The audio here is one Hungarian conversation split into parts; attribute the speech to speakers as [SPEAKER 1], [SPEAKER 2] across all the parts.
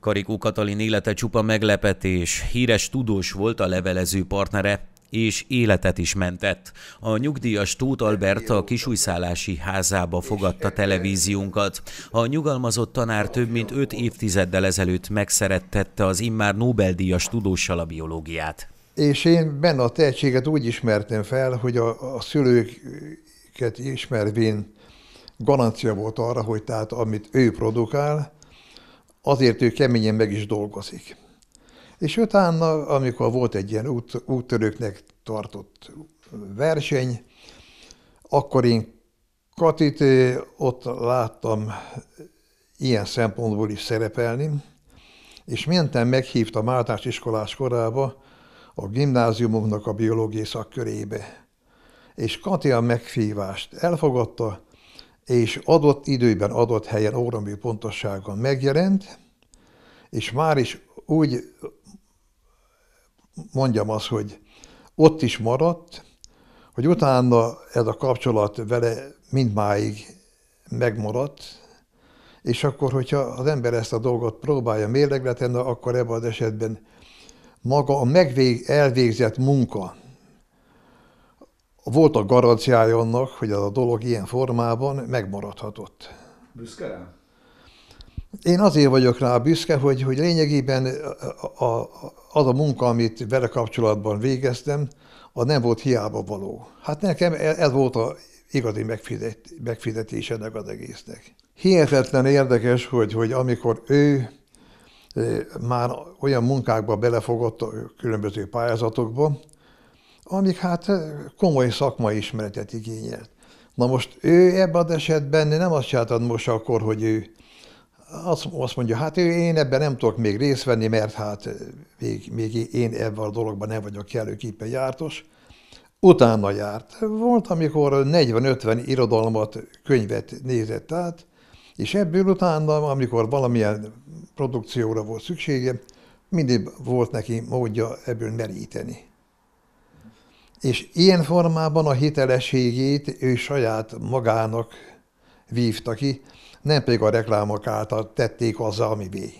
[SPEAKER 1] Karikó Katalin élete csupa meglepetés, híres tudós volt a levelező partnere, és életet is mentett. A nyugdíjas Tóth Albert a kisújszállási házába fogadta televíziónkat. A nyugalmazott tanár több mint öt évtizeddel ezelőtt megszerettette az immár Nobel-díjas tudóssal a biológiát. És én benne a tehetséget úgy ismertem fel, hogy a, a szülőket ismervén garancia volt arra, hogy tehát amit ő produkál, azért ő keményen meg is dolgozik. És utána, amikor volt egy ilyen út, úttörőknek tartott verseny, akkor én Katit eh, ott láttam eh, ilyen szempontból is szerepelni, és mentem, meghívtam általános iskolás korába a gimnáziumunknak a biológiai szakkörébe. És Kati a meghívást elfogadta, és adott időben, adott helyen óramű pontosságon megjelent, és már is úgy mondjam azt, hogy ott is maradt, hogy utána ez a kapcsolat vele mindmáig megmaradt, és akkor, hogyha az ember ezt a dolgot próbálja mérlegre tenni, akkor ebben az esetben maga a megvég, elvégzett munka, voltak garanciája annak, hogy az a dolog ilyen formában megmaradhatott. Büszke rá? Én azért vagyok rá büszke, hogy, hogy lényegében a, a, az a munka, amit vele kapcsolatban végeztem, az nem volt hiába való. Hát nekem e, ez volt a igazi megfizet, megfizetés ennek az egésznek. Hihetetlen érdekes, hogy, hogy amikor ő e, már olyan munkákba belefogott a különböző pályázatokba, amik hát eh, komoly szakmai ismeretet igényelt. Na most ő ebben az esetben nem azt csináltad most akkor, hogy ő azt, azt mondja, hát ő, én ebben nem tudok még részt venni, mert hát eh, még, még én ebben a dologban nem vagyok kellőképpen jártos. Utána járt. Volt, amikor 40-50 irodalmat, könyvet nézett át, és ebből utána, amikor valamilyen produkcióra volt szüksége, mindig volt neki módja ebből meríteni és ilyen formában a hitelességét ő saját magának vívta ki, nem pedig a reklámok által tették azzá, amivé.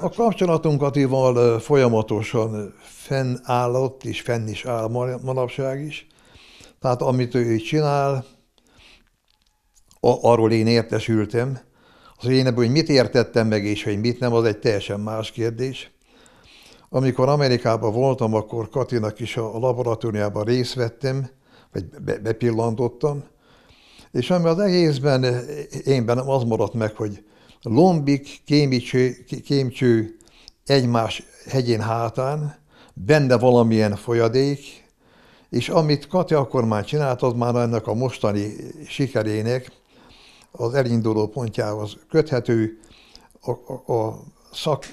[SPEAKER 1] A kapcsolatunkat ival folyamatosan fennállott, és fenn is áll manapság is. Tehát amit ő csinál, arról én értesültem. Az, én ebből hogy mit értettem meg, és hogy mit nem, az egy teljesen más kérdés. Amikor Amerikában voltam, akkor Katinak is a laboratóriában részt vettem, vagy bepillantottam, és ami az egészben én bennem az maradt meg, hogy lombik, kémcső, kémcső egymás hegyén hátán, benne valamilyen folyadék, és amit Katja akkor már csinált, az már ennek a mostani sikerének az elinduló pontjához köthető, a, a, a szak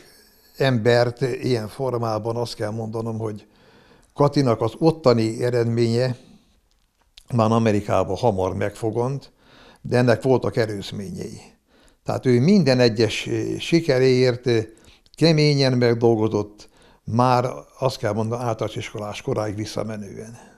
[SPEAKER 1] embert ilyen formában azt kell mondanom, hogy Katinak az ottani eredménye már Amerikában hamar megfogant, de ennek voltak erőszményei. Tehát ő minden egyes sikeréért keményen megdolgozott, már azt kell mondanom általános iskolás koráig visszamenően.